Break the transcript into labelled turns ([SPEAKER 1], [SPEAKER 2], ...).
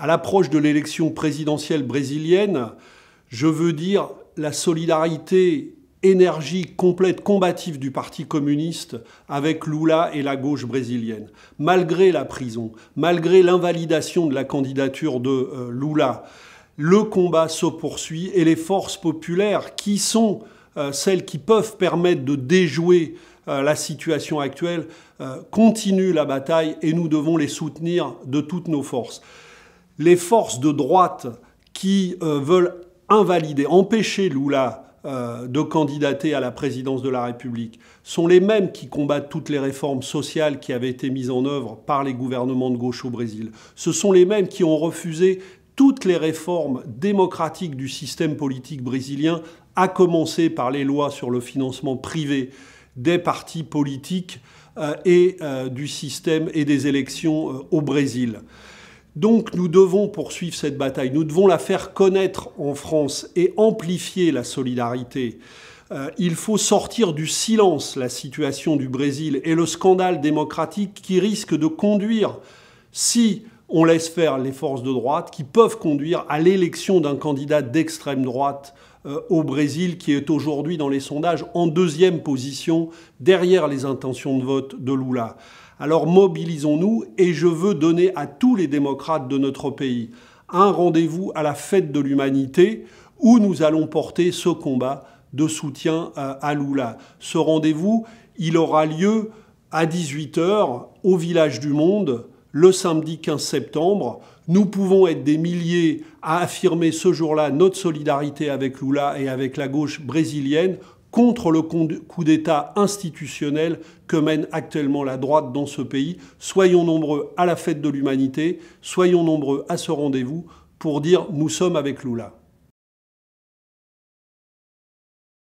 [SPEAKER 1] à l'approche de l'élection présidentielle brésilienne, je veux dire la solidarité, énergique complète, combative du Parti communiste avec Lula et la gauche brésilienne. Malgré la prison, malgré l'invalidation de la candidature de euh, Lula, le combat se poursuit et les forces populaires qui sont euh, celles qui peuvent permettre de déjouer euh, la situation actuelle, continuent la bataille et nous devons les soutenir de toutes nos forces les forces de droite qui euh, veulent invalider, empêcher Lula euh, de candidater à la présidence de la République sont les mêmes qui combattent toutes les réformes sociales qui avaient été mises en œuvre par les gouvernements de gauche au Brésil. Ce sont les mêmes qui ont refusé toutes les réformes démocratiques du système politique brésilien, à commencer par les lois sur le financement privé des partis politiques euh, et du système et des élections au Brésil. Donc nous devons poursuivre cette bataille, nous devons la faire connaître en France et amplifier la solidarité. Euh, il faut sortir du silence la situation du Brésil et le scandale démocratique qui risque de conduire, si on laisse faire les forces de droite, qui peuvent conduire à l'élection d'un candidat d'extrême droite euh, au Brésil, qui est aujourd'hui dans les sondages en deuxième position derrière les intentions de vote de Lula. Alors mobilisons-nous et je veux donner à tous les démocrates de notre pays un rendez-vous à la fête de l'humanité où nous allons porter ce combat de soutien euh, à Lula. Ce rendez-vous, il aura lieu à 18h au Village du Monde le samedi 15 septembre. Nous pouvons être des milliers à affirmer ce jour-là notre solidarité avec Lula et avec la gauche brésilienne contre le coup d'État institutionnel que mène actuellement la droite dans ce pays. Soyons nombreux à la fête de l'humanité, soyons nombreux à ce rendez-vous pour dire nous sommes avec Lula.